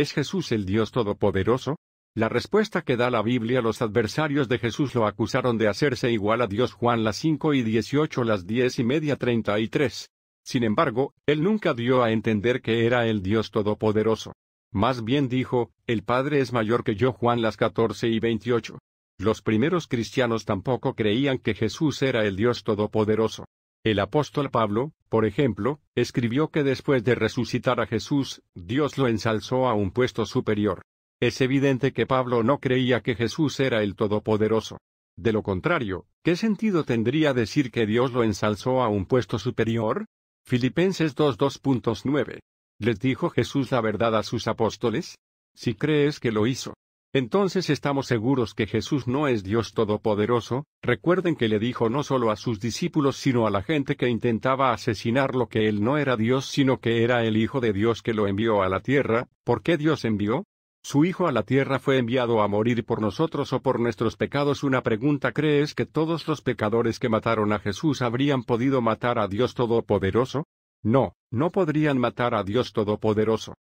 ¿Es Jesús el Dios Todopoderoso? La respuesta que da la Biblia los adversarios de Jesús lo acusaron de hacerse igual a Dios Juan las 5 y 18 las 10 y media 33. Sin embargo, él nunca dio a entender que era el Dios Todopoderoso. Más bien dijo, el Padre es mayor que yo Juan las 14 y 28. Los primeros cristianos tampoco creían que Jesús era el Dios Todopoderoso. El apóstol Pablo, por ejemplo, escribió que después de resucitar a Jesús, Dios lo ensalzó a un puesto superior. Es evidente que Pablo no creía que Jesús era el Todopoderoso. De lo contrario, ¿qué sentido tendría decir que Dios lo ensalzó a un puesto superior? Filipenses 2.2.9. ¿Les dijo Jesús la verdad a sus apóstoles? Si crees que lo hizo, entonces estamos seguros que Jesús no es Dios Todopoderoso, recuerden que le dijo no solo a sus discípulos sino a la gente que intentaba asesinarlo que él no era Dios sino que era el Hijo de Dios que lo envió a la tierra, ¿por qué Dios envió? Su Hijo a la tierra fue enviado a morir por nosotros o por nuestros pecados. Una pregunta ¿crees que todos los pecadores que mataron a Jesús habrían podido matar a Dios Todopoderoso? No, no podrían matar a Dios Todopoderoso.